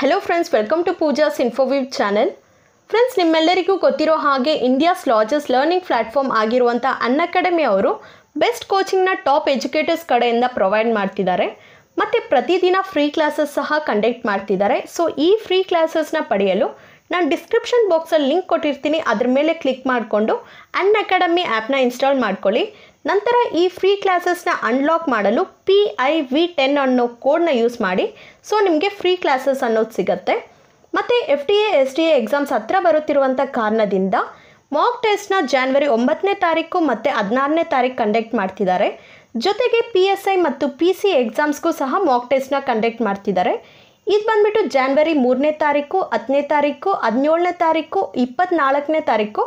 Hello friends welcome to Pooja's Infoview channel friends ನಿಮ್ಮೆಲ್ಲರಿಗೂ ಗೊತ್ತಿರೋ ಹಾಗೆ ಇಂಡಿಯಾಸ್ ಲಾರ್ಜೆಸ್ಟ್ ಲರ್ನಿಂಗ್ ಪ್ಲಾಟ್ಫಾರ್ಮ್ ಆಗಿರುವಂಥ ಅನ್ ಅಕಾಡೆಮಿ ಅವರು ಬೆಸ್ಟ್ ಕೋಚಿಂಗ್ನ ಟಾಪ್ ಎಜುಕೇಟರ್ಸ್ ಕಡೆಯಿಂದ ಪ್ರೊವೈಡ್ ಮಾಡ್ತಿದ್ದಾರೆ ಮತ್ತು ಪ್ರತಿದಿನ ಫ್ರೀ ಕ್ಲಾಸಸ್ ಸಹ ಕಂಡಕ್ಟ್ ಮಾಡ್ತಿದ್ದಾರೆ ಸೊ ಈ ಫ್ರೀ ಕ್ಲಾಸಸ್ನ ಪಡೆಯಲು ನಾನು ಡಿಸ್ಕ್ರಿಪ್ಷನ್ ಬಾಕ್ಸಲ್ಲಿ ಲಿಂಕ್ ಕೊಟ್ಟಿರ್ತೀನಿ ಅದ್ರ ಮೇಲೆ ಕ್ಲಿಕ್ ಮಾಡಿಕೊಂಡು ಅನ್ ಅಕಾಡೆಮಿ ಆ್ಯಪ್ನ ಇನ್ಸ್ಟಾಲ್ ಮಾಡ್ಕೊಳ್ಳಿ ನಂತರ ಈ ಫ್ರೀ ಕ್ಲಾಸಸ್ನ ಅನ್ಲಾಕ್ ಮಾಡಲು ಪಿ ಐ ವಿ ಟೆನ್ ಅನ್ನೋ ಕೋಡ್ನ ಯೂಸ್ ಮಾಡಿ ಸೊ ನಿಮಗೆ ಫ್ರೀ ಕ್ಲಾಸಸ್ ಅನ್ನೋದು ಸಿಗುತ್ತೆ ಮತ್ತು F D A S D A exams ಹತ್ತಿರ ಬರುತ್ತಿರುವಂಥ ಕಾರಣದಿಂದ ಮಾಕ್ ಟೆಸ್ಟ್ನ ಜಾನ್ವರಿ ಒಂಬತ್ತನೇ ತಾರೀಕು ಮತ್ತು ಹದಿನಾರನೇ ತಾರೀಕು ಕಂಡಕ್ಟ್ ಮಾಡ್ತಿದ್ದಾರೆ ಜೊತೆಗೆ ಪಿ ಎಸ್ ಐ ಮತ್ತು ಪಿ ಸಿ ಎಕ್ಸಾಮ್ಸ್ಗೂ ಸಹ ಮಾಕ್ ಟೆಸ್ಟ್ನ ಕಂಡಕ್ಟ್ ಮಾಡ್ತಿದ್ದಾರೆ ಇದು ಬಂದ್ಬಿಟ್ಟು ಜಾನ್ವರಿ ಮೂರನೇ ತಾರೀಕು ಹತ್ತನೇ ತಾರೀಕು ಹದಿನೇಳನೇ ತಾರೀಕು ಇಪ್ಪತ್ತ್ನಾಲ್ಕನೇ ತಾರೀಕು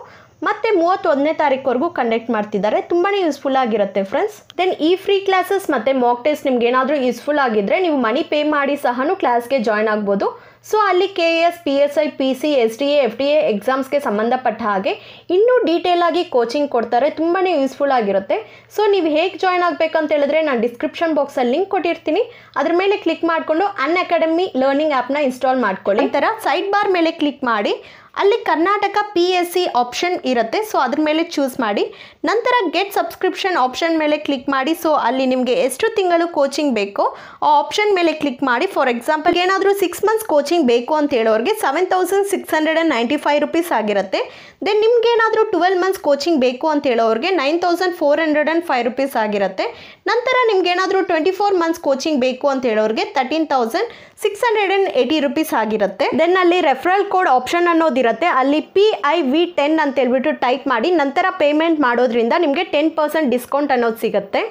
ಮತ್ತು ಮೂವತ್ತೊಂದನೇ ತಾರೀಕುವರೆಗೂ ಕಂಡಕ್ಟ್ ಮಾಡ್ತಿದ್ದಾರೆ ತುಂಬಾ ಯೂಸ್ಫುಲ್ ಆಗಿರುತ್ತೆ ಫ್ರೆಂಡ್ಸ್ ದೆನ್ ಈ ಫ್ರೀ ಕ್ಲಾಸಸ್ ಮತ್ತು ಮಾಕ್ ಟೆಸ್ಟ್ ನಿಮ್ಗೆ ಏನಾದರೂ ಯೂಸ್ಫುಲ್ ಆಗಿದ್ರೆ ನೀವು ಮನಿ ಪೇ ಮಾಡಿ ಸಹ ಕ್ಲಾಸ್ಗೆ ಜಾಯ್ನ್ ಆಗ್ಬೋದು ಸೊ ಅಲ್ಲಿ K A S P S I P C S D A F T A ಎಕ್ಸಾಮ್ಸ್ಗೆ ಸಂಬಂಧಪಟ್ಟ ಹಾಗೆ ಇನ್ನೂ ಡೀಟೇಲ್ ಆಗಿ ಕೋಚಿಂಗ್ ಕೊಡ್ತಾರೆ ತುಂಬಾ ಯೂಸ್ಫುಲ್ ಆಗಿರುತ್ತೆ ಸೊ ನೀವು ಹೇಗೆ ಜಾಯ್ನ್ ಆಗಬೇಕಂತ ಹೇಳಿದ್ರೆ ನಾನು ಡಿಸ್ಕ್ರಿಪ್ಷನ್ ಬಾಕ್ಸಲ್ಲಿ ಲಿಂಕ್ ಕೊಟ್ಟಿರ್ತೀನಿ ಅದ್ರ ಮೇಲೆ ಕ್ಲಿಕ್ ಮಾಡಿಕೊಂಡು ಅನ್ ಅಕಾಡೆಮಿ ಲರ್ನಿಂಗ್ ಆ್ಯಪ್ನ ಇನ್ಸ್ಟಾಲ್ ಮಾಡ್ಕೊಳ್ಳಿ ಈ ಥರ ಸೈಡ್ ಬಾರ್ ಮೇಲೆ ಕ್ಲಿಕ್ ಮಾಡಿ ಅಲ್ಲಿ Karnataka P S C option ಇರುತ್ತೆ ಸೊ ಅದ್ರ ಮೇಲೆ ಚೂಸ್ ಮಾಡಿ ನಂತರ ಗೆಟ್ ಸಬ್ಸ್ಕ್ರಿಪ್ಷನ್ ಆಪ್ಷನ್ ಮೇಲೆ ಕ್ಲಿಕ್ ಮಾಡಿ ಸೊ ಅಲ್ಲಿ ನಿಮಗೆ ಎಷ್ಟು ತಿಂಗಳು ಕೋಚಿಂಗ್ ಬೇಕೋ ಆ ಆಪ್ಷನ್ ಮೇಲೆ ಕ್ಲಿಕ್ ಮಾಡಿ ಫಾರ್ ಎಕ್ಸಾಂಪಲ್ ಏನಾದರೂ ಸಿಕ್ಸ್ ಮಂತ್ಸ್ ಕೋಚಿಂಗ್ ಬೇಕು ಅಂತ ಹೇಳೋರಿಗೆ seven thousand six hundred and ninety five rupees ಆಗಿರುತ್ತೆ ದೆನ್ ಏನಾದರೂ ಟ್ವೆಲ್ ಮಂತ್ಸ್ ಕೋಚಿಂಗ್ ಬೇಕು ಅಂತ ಹೇಳೋರಿಗೆ nine thousand four hundred and five rupees ಆಗಿರುತ್ತೆ ನಂತರ ನಿಮ್ಗೇನಾದರೂ ಟ್ವೆಂಟಿ ಫೋರ್ ಮಂತ್ಸ್ ಕೋಚಿಂಗ್ ಬೇಕು ಅಂತ ಹೇಳೋರಿಗೆ thirteen thousand six hundred and eighty rupees ಆಗಿರುತ್ತೆ ದೆನ್ ಅಲ್ಲಿ ರೆಫರಲ್ ಕೋಡ್ ಆಪ್ಷನ್ ಅನ್ನೋದು ಇರುತ್ತೆ ಅಲ್ಲಿ ಪಿ ಐ ವಿ ಟೆನ್ ಅಂತ ಹೇಳ್ಬಿಟ್ಟು ಟೈಪ್ ಮಾಡಿ ನಂತರ ಪೇಮೆಂಟ್ ಮಾಡೋದ್ರಿಂದ ನಿಮಗೆ ಟೆನ್ ಪರ್ಸೆಂಟ್ ಡಿಸ್ಕೌಂಟ್ ಅನ್ನೋದು ಸಿಗುತ್ತೆ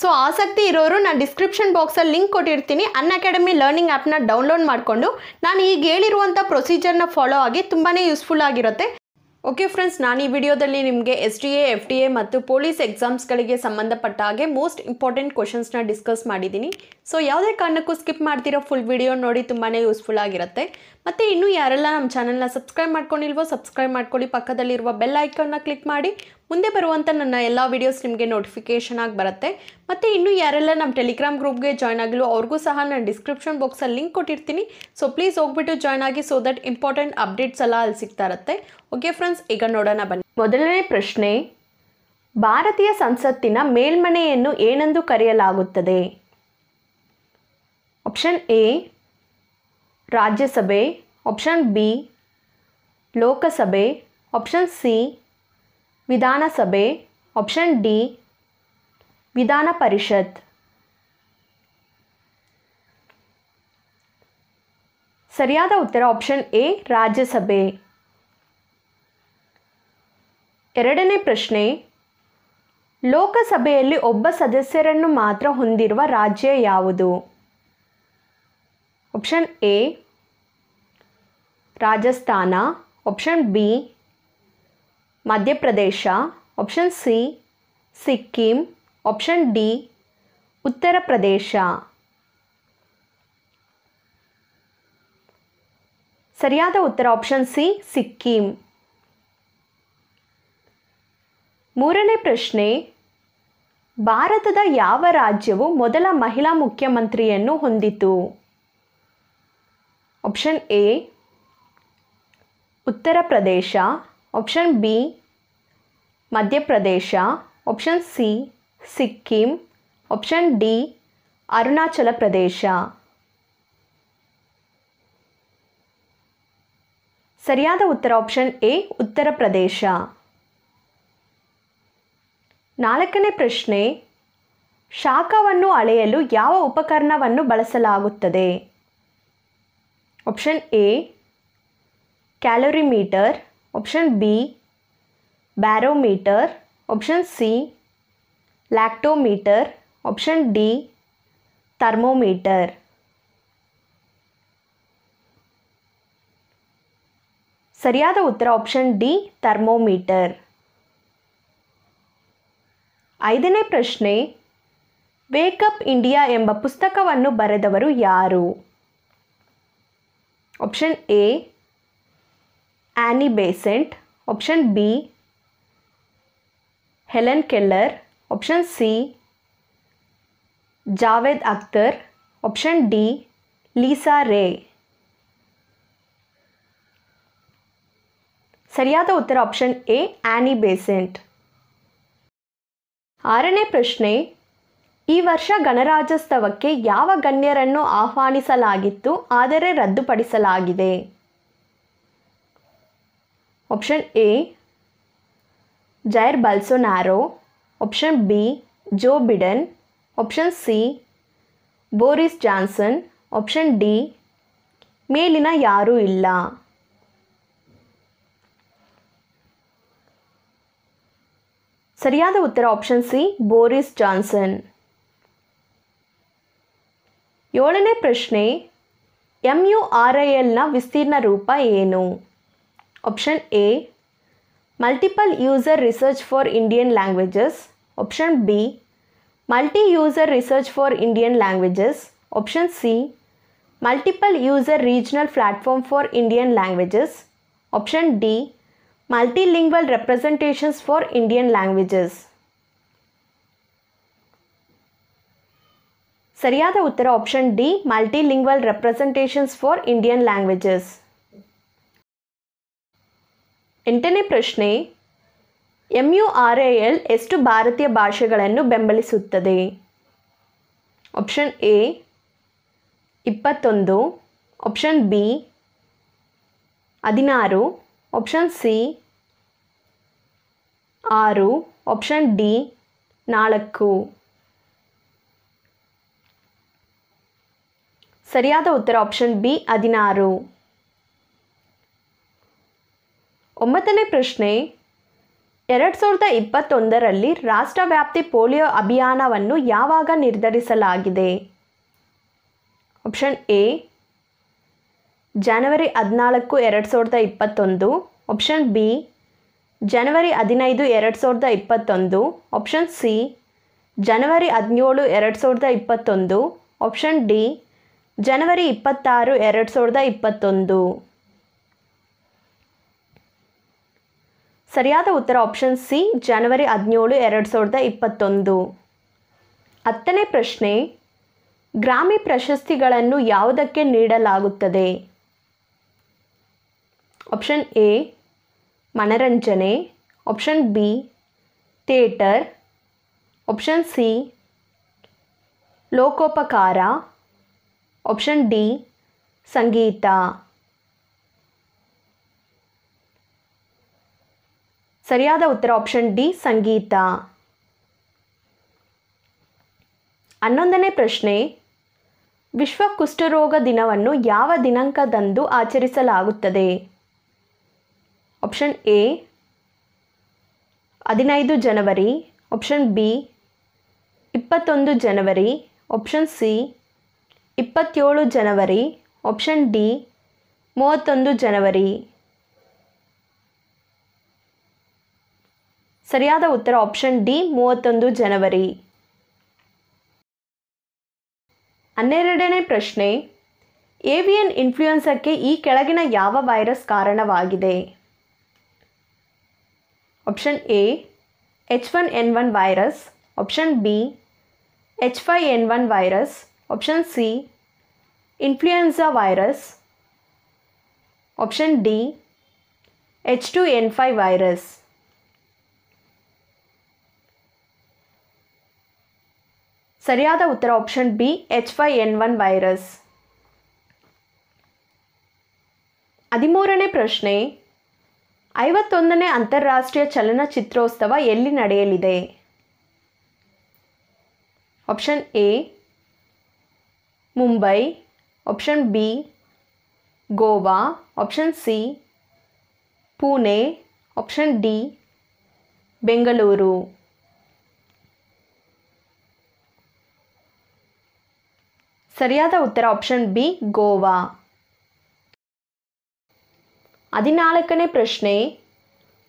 ಸೊ ಆಸಕ್ತಿ ಇರೋರು ನಾನು ಡಿಸ್ಕ್ರಿಪ್ಷನ್ ಬಾಕ್ಸಲ್ಲಿ ಲಿಂಕ್ ಕೊಟ್ಟಿರ್ತೀನಿ ಅನ್ ಅಕಾಡೆಮಿ ಲರ್ನಿಂಗ್ ಆ್ಯಪ್ನ ಡೌನ್ಲೋಡ್ ಮಾಡಿಕೊಂಡು ನಾನು ಈಗ ಹೇಳಿರುವಂಥ ಪ್ರೊಸೀಜರ್ನ ಫಾಲೋ ಆಗಿ ತುಂಬಾ ಯೂಸ್ಫುಲ್ ಆಗಿರುತ್ತೆ ಓಕೆ ಫ್ರೆಂಡ್ಸ್ ನಾನು ಈ ವಿಡಿಯೋದಲ್ಲಿ ನಿಮಗೆ S D A F D A ಮತ್ತು ಪೊಲೀಸ್ ಎಕ್ಸಾಮ್ಸ್ಗಳಿಗೆ ಸಂಬಂಧಪಟ್ಟ ಹಾಗೆ ಮೋಸ್ಟ್ ಇಂಪಾರ್ಟೆಂಟ್ ಕ್ವಶನ್ಸ್ನ ಡಿಸ್ಕಸ್ ಮಾಡಿದ್ದೀನಿ ಸೊ ಯಾವುದೇ ಕಾರಣಕ್ಕೂ ಸ್ಕಿಪ್ ಮಾಡ್ತಿರೋ ಫುಲ್ ವಿಡಿಯೋ ನೋಡಿ ತುಂಬಾ ಯೂಸ್ಫುಲ್ ಆಗಿರುತ್ತೆ ಮತ್ತು ಇನ್ನೂ ಯಾರೆಲ್ಲ ನಮ್ಮ ಚಾನಲ್ನ ಸಬ್ಸ್ಕ್ರೈಬ್ ಮಾಡ್ಕೊಂಡಿಲ್ವೋ ಸಬ್ಸ್ಕ್ರೈಬ್ ಮಾಡ್ಕೊಳ್ಳಿ ಪಕ್ಕದಲ್ಲಿರುವ ಬೆಲ್ ಐಕನ್ನ ಕ್ಲಿಕ್ ಮಾಡಿ ಮುಂದೆ ಬರುವಂಥ ನನ್ನ ಎಲ್ಲ ವೀಡಿಯೋಸ್ ನಿಮಗೆ ನೋಟಿಫಿಕೇಷನ್ ಆಗಿ ಬರುತ್ತೆ ಮತ್ತು ಇನ್ನೂ ಯಾರೆಲ್ಲ ನಮ್ಮ ಟೆಲಿಗ್ರಾಮ್ ಗ್ರೂಪ್ಗೆ ಜಾಯ್ನ್ ಆಗಿಲ್ಲ ಅವ್ರಿಗೂ ಸಹ ನಾನು ಡಿಸ್ಕ್ರಿಪ್ಷನ್ ಬಾಕ್ಸಲ್ಲಿ ಲಿಂಕ್ ಕೊಟ್ಟಿರ್ತೀನಿ ಸೊ ಪ್ಲೀಸ್ ಹೋಗ್ಬಿಟ್ಟು ಜಾಯ್ನ್ ಆಗಿ ಸೊ ದಟ್ ಇಂಪಾರ್ಟೆಂಟ್ ಅಪ್ಡೇಟ್ಸ್ ಎಲ್ಲ ಅಲ್ಲಿ ಸಿಗ್ತಾ ಇರುತ್ತೆ ಓಕೆ ಫ್ರೆಂಡ್ಸ್ ಈಗ ನೋಡೋಣ ಬನ್ನಿ ಮೊದಲನೇ ಪ್ರಶ್ನೆ ಭಾರತೀಯ ಸಂಸತ್ತಿನ ಮೇಲ್ಮನೆಯನ್ನು ಏನೆಂದು ಕರೆಯಲಾಗುತ್ತದೆ ಆಪ್ಷನ್ ಎ ರಾಜ್ಯಸಭೆ ಆಪ್ಷನ್ ಬಿ ಲೋಕಸಭೆ ಆಪ್ಷನ್ ಸಿ ವಿಧಾನಸಭೆ ಆಪ್ಷನ್ ಡಿ ವಿಧಾನ ಪರಿಷತ್ ಸರಿಯಾದ ಉತ್ತರ ಆಪ್ಷನ್ ಎ ರಾಜ್ಯಸಭೆ ಎರಡನೇ ಪ್ರಶ್ನೆ ಲೋಕಸಭೆಯಲ್ಲಿ ಒಬ್ಬ ಸದಸ್ಯರನ್ನು ಮಾತ್ರ ಹೊಂದಿರುವ ರಾಜ್ಯ ಯಾವುದು option A Rajasthan option B Madhya Pradesh option C Sikkim option D Uttar Pradesh ಸರಿಯಾದ ಉತ್ತರ ಆಪ್ಷನ್ ಸಿ ಸಿಕ್ಕಿಂ ಮೂರನೇ ಪ್ರಶ್ನೆ ಭಾರತದ ಯಾವ ರಾಜ್ಯವು ಮೊದಲ ಮಹಿಳಾ ಮುಖ್ಯಮಂತ್ರಿಯನ್ನು ಹೊಂದಿತು option A Uttar Pradesh option B Madhya Pradesh option C Sikkim option D Arunachal Pradesh ಸರಿಯಾದ ಉತ್ತರ ಆಪ್ಷನ್ ಎ ಉತ್ತರ ಪ್ರದೇಶ ನಾಲ್ಕನೇ ಪ್ರಶ್ನೆ ಶಾಖವನ್ನು ಅಳೆಯಲು ಯಾವ ಉಪಕರಣವನ್ನು ಬಳಸಲಾಗುತ್ತದೆ option A calorimeter option B barometer option C lactometer option D thermometer ಸರಿಯಾದ ಉತ್ತರ ಆಪ್ಷನ್ ಡಿ ಥರ್ಮೋಮೀಟರ್ ಐದನೇ ಪ್ರಶ್ನೆ ವೇಕಪ್ ಇಂಡಿಯಾ ಎಂಬ ಪುಸ್ತಕವನ್ನು ಬರೆದವರು ಯಾರು option A Annie Besant option B Helen Keller option C Javed Akhtar option D Lisa Ray ಸರಿಯಾದ ಉತ್ತರ ಆಪ್ಷನ್ ಎ ಆ್ಯನಿ ಬೇಸೆಂಟ್ ಆರನೇ ಪ್ರಶ್ನೆ ಈ ವರ್ಷ ಗಣರಾಜ್ಯೋತ್ಸವಕ್ಕೆ ಯಾವ ಗಣ್ಯರನ್ನು ಆಹ್ವಾನಿಸಲಾಗಿತ್ತು ಆದರೆ ರದ್ದುಪಡಿಸಲಾಗಿದೆ option A Jair Bolsonaro. Option B Joe Biden C Boris Johnson option D ಮೇಲಿನ ಯಾರೂ ಇಲ್ಲ ಸರಿಯಾದ ಉತ್ತರ ಆಪ್ಷನ್ ಸಿ ಬೋರಿಸ್ ಜಾನ್ಸನ್ ಏಳನೇ ಪ್ರಶ್ನೆ ಎಮ್ ಯು ಆರ್ ಐ ಎಲ್ನ ವಿಸ್ತೀರ್ಣ ರೂಪ ಏನು Option A Multiple user research for Indian languages. Option B Multi user research for Indian languages. Option C Multiple user regional platform for Indian languages. Option D Multilingual representations for Indian languages. ಸರಿಯಾದ ಉತ್ತರ option D multilingual representations for Indian languages ಎಂಟನೇ ಪ್ರಶ್ನೆ M U R A L ಎಷ್ಟು ಭಾರತೀಯ ಭಾಷೆಗಳನ್ನು ಬೆಂಬಲಿಸುತ್ತದೆ option A ಇಪ್ಪತ್ತೊಂದು option B ಹದಿನಾರು ಆಪ್ಷನ್ ಸಿ ಆರು ಆಪ್ಷನ್ ಡಿ ನಾಲ್ಕು ಸರಿಯಾದ ಉತ್ತರ ಆಪ್ಷನ್ ಬಿ ಹದಿನಾರು ಒಂಬತ್ತನೇ ಪ್ರಶ್ನೆ ಎರಡು ಸಾವಿರದ ಇಪ್ಪತ್ತೊಂದರಲ್ಲಿ ರಾಷ್ಟ್ರವ್ಯಾಪ್ತಿ ಪೋಲಿಯೋ ಅಭಿಯಾನವನ್ನು ಯಾವಾಗ ನಿರ್ಧರಿಸಲಾಗಿದೆ ಆಪ್ಷನ್ ಎ ಜನವರಿ ಹದಿನಾಲ್ಕು ಎರಡು ಸಾವಿರದ ಇಪ್ಪತ್ತೊಂದು ಆಪ್ಷನ್ ಬಿ ಜನವರಿ ಹದಿನೈದು ಎರಡು ಸಾವಿರದ ಇಪ್ಪತ್ತೊಂದು ಆಪ್ಷನ್ ಸಿ ಜನವರಿ ಹದಿನೇಳು ಎರಡು ಸಾವಿರದ ಇಪ್ಪತ್ತೊಂದು ಆಪ್ಷನ್ ಡಿ ಜನವರಿ ಇಪ್ಪತ್ತಾರು ಎರಡು ಸಾವಿರದ ಇಪ್ಪತ್ತೊಂದು ಸರಿಯಾದ ಉತ್ತರ ಆಪ್ಷನ್ ಸಿ ಜನವರಿ ಹದಿನೇಳು ಎರಡು ಸಾವಿರದ ಇಪ್ಪತ್ತೊಂದು ಹತ್ತನೇ ಪ್ರಶ್ನೆ ಗ್ರಾಮಿ ಪ್ರಶಸ್ತಿಗಳನ್ನು ಯಾವುದಕ್ಕೆ ನೀಡಲಾಗುತ್ತದೆ ಆಪ್ಷನ್ ಎ ಮನರಂಜನೆ option B theatre option C ಲೋಕೋಪಕಾರ ಆಪ್ಷನ್ ಡಿ ಸಂಗೀತ ಸರಿಯಾದ ಉತ್ತರ ಆಪ್ಷನ್ ಡಿ ಸಂಗೀತ ಹನ್ನೊಂದನೇ ಪ್ರಶ್ನೆ ವಿಶ್ವ ಕುಷ್ಠರೋಗ ದಿನವನ್ನು ಯಾವ ದಿನಾಂಕದಂದು ಆಚರಿಸಲಾಗುತ್ತದೆ ಆಪ್ಷನ್ ಎ ಹದಿನೈದು ಜನವರಿ ಆಪ್ಷನ್ ಬಿ ಇಪ್ಪತ್ತೊಂದು ಜನವರಿ ಆಪ್ಷನ್ ಸಿ ಇಪ್ಪತ್ತೇಳು ಜನವರಿ ಆಪ್ಷನ್ ಡಿ ಮೂವತ್ತೊಂದು ಜನವರಿ ಸರಿಯಾದ ಉತ್ತರ ಆಪ್ಷನ್ ಡಿ ಮೂವತ್ತೊಂದು ಜನವರಿ ಹನ್ನೆರಡನೇ ಪ್ರಶ್ನೆ ಏವಿಯನ್ ಇನ್ಫ್ಲೂಯೆನ್ಸಕ್ಕೆ ಈ ಕೆಳಗಿನ ಯಾವ ವೈರಸ್ ಕಾರಣವಾಗಿದೆ option A H one N one virus option B H five N one virus option C influenza virus option D H two N five virus ಸರಿಯಾದ ಉತ್ತರ option B H five N one virus ಹದಿಮೂರನೇ ಪ್ರಶ್ನೆ ಐವತ್ತೊಂದನೇ ಅಂತಾರಾಷ್ಟ್ರೀಯ ಚಲನಚಿತ್ರೋತ್ಸವ ಎಲ್ಲಿ ನಡೆಯಲಿದೆ option A Mumbai option B Goa option C Pune option D Bengaluru ಸರಿಯಾದ ಉತ್ತರ ಆಪ್ಷನ್ ಬಿ ಗೋವಾ ಹದಿನಾಲ್ಕನೇ ಪ್ರಶ್ನೆ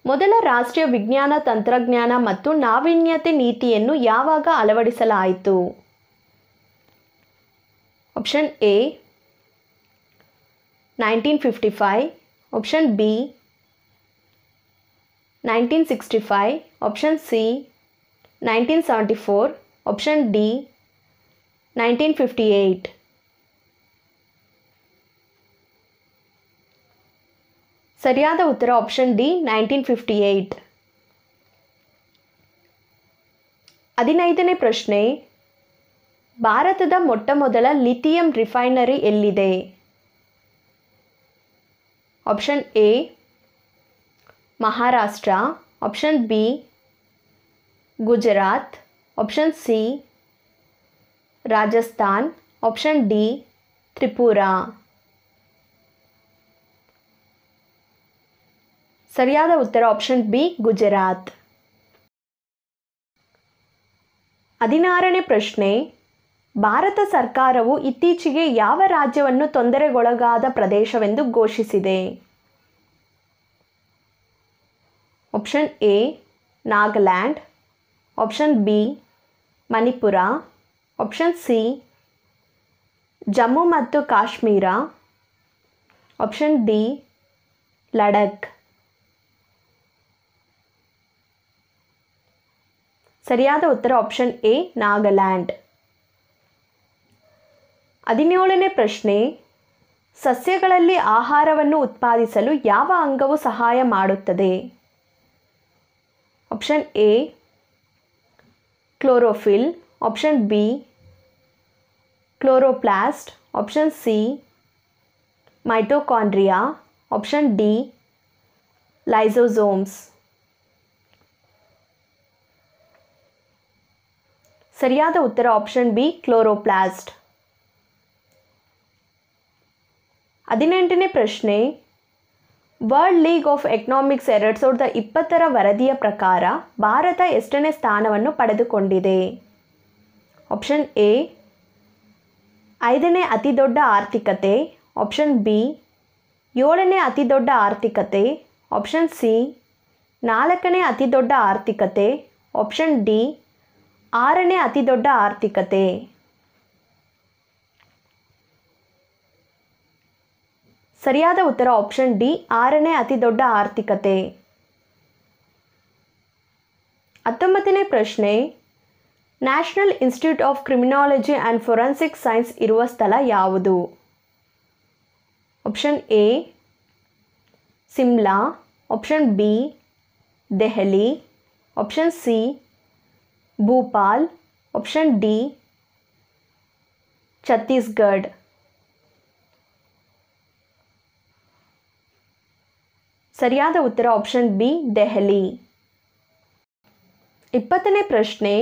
ಮೊದಲ ರಾಷ್ಟ್ರೀಯ ವಿಜ್ಞಾನ ತಂತ್ರಜ್ಞಾನ ಮತ್ತು ನಾವೀನ್ಯತೆ ನೀತಿಯನ್ನು ಯಾವಾಗ ಅಳವಡಿಸಲಾಯಿತು option A nineteen fifty five option B nineteen sixty five option C nineteen seventy four option D 1958 fifty ಸರಿಯಾದ ಉತ್ತರ option D nineteen fifty eight ಹದಿನೈದನೇ ಪ್ರಶ್ನೆ ಭಾರತದ ಮೊಟ್ಟಮೊದಲ ಲಿಥಿಯಂ ರಿಫೈನರಿ ಎಲ್ಲಿದೆ option A Maharashtra option B Gujarat option C Rajasthan option D Tripura ಸರಿಯಾದ ಉತ್ತರ option B Gujarat ಹದಿನಾರನೇ ಪ್ರಶ್ನೆ ಭಾರತ ಸರ್ಕಾರವು ಇತ್ತೀಚೆಗೆ ಯಾವ ರಾಜ್ಯವನ್ನು ತೊಂದರೆಗೊಳಗಾದ ಪ್ರದೇಶವೆಂದು ಘೋಷಿಸಿದೆ option A Nagaland option B Manipur option C Jammu ಮತ್ತು ಕಾಶ್ಮೀರ ಆಪ್ಷನ್ ಡಿ ಲಡಕ್ ಸರಿಯಾದ ಉತ್ತರ ಆಪ್ಷನ್ ಎ ನಾಗಾಲ್ಯಾಂಡ್ ಹದಿನೇಳನೇ ಪ್ರಶ್ನೆ ಸಸ್ಯಗಳಲ್ಲಿ ಆಹಾರವನ್ನು ಉತ್ಪಾದಿಸಲು ಯಾವ ಅಂಗವು ಸಹಾಯ ಮಾಡುತ್ತದೆ option A chlorophyll option B chloroplast option C mitochondria option D lysosomes ಸರಿಯಾದ ಉತ್ತರ ಆಪ್ಷನ್ ಬಿ ಕ್ಲೋರೋಪ್ಲಾಸ್ಟ್ ಹದಿನೆಂಟನೇ ಪ್ರಶ್ನೆ ವರ್ಲ್ಡ್ ಲೀಗ್ ಆಫ್ ಎಕನಾಮಿಕ್ಸ್ ಎರಡು ಸಾವಿರದ ಇಪ್ಪತ್ತರ ವರದಿಯ ಪ್ರಕಾರ ಭಾರತ ಎಷ್ಟನೇ ಸ್ಥಾನವನ್ನು ಪಡೆದುಕೊಂಡಿದೆ ಆಪ್ಷನ್ ಎ ಐದನೇ ಅತಿದೊಡ್ಡ ಆರ್ಥಿಕತೆ ಆಪ್ಷನ್ ಬಿ ಏಳನೇ ಅತಿದೊಡ್ಡ ಆರ್ಥಿಕತೆ ಆಪ್ಷನ್ ಸಿ ನಾಲ್ಕನೇ ಅತಿದೊಡ್ಡ ಆರ್ಥಿಕತೆ ಆಪ್ಷನ್ ಡಿ ಆರನೇ ಅತಿದೊಡ್ಡ ಆರ್ಥಿಕತೆ ಸರಿಯಾದ ಉತ್ತರ ಆಪ್ಷನ್ ಡಿ ಆರನೇ ದೊಡ್ಡ ಆರ್ಥಿಕತೆ ಹತ್ತೊಂಬತ್ತನೇ ಪ್ರಶ್ನೆ National Institute of Criminology and Forensic Science ಇರುವ ಸ್ಥಳ ಯಾವುದು option A Shimla option B Delhi option C Bhopal option D Chhattisgarh ಸರಿಯಾದ ಉತ್ತರ ಆಪ್ಷನ್ ಬಿ ದೆಹಲಿ ಇಪ್ಪತ್ತನೇ ಪ್ರಶ್ನೆ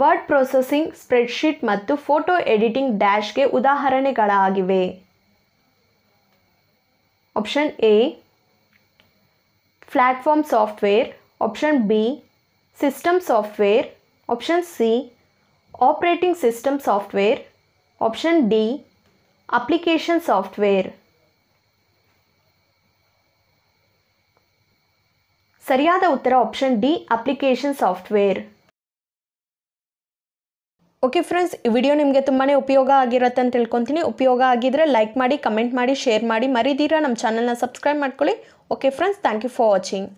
word processing spreadsheet photo editing dash के उदाहरण option A platform software option B system software option C operating system software option D application software सरिया उत्तर option D application software okay friends ಈ video ನಿಮಗೆ ತುಂಬಾ ಉಪಯೋಗ ಆಗಿರುತ್ತೆ ಅಂತ ತಿಳ್ಕೊತೀನಿ ಉಪಯೋಗ ಆಗಿದ್ರೆ ಲೈಕ್ ಮಾಡಿ ಕಮೆಂಟ್ ಮಾಡಿ ಶೇರ್ ಮಾಡಿ ಮರಿದೀರಾ ನಮ್ಮ ಚಾನಲ್ನ ಸಬ್ಸ್ಕ್ರೈಬ್ ಮಾಡ್ಕೊಳ್ಳಿ okay friends thank you for watching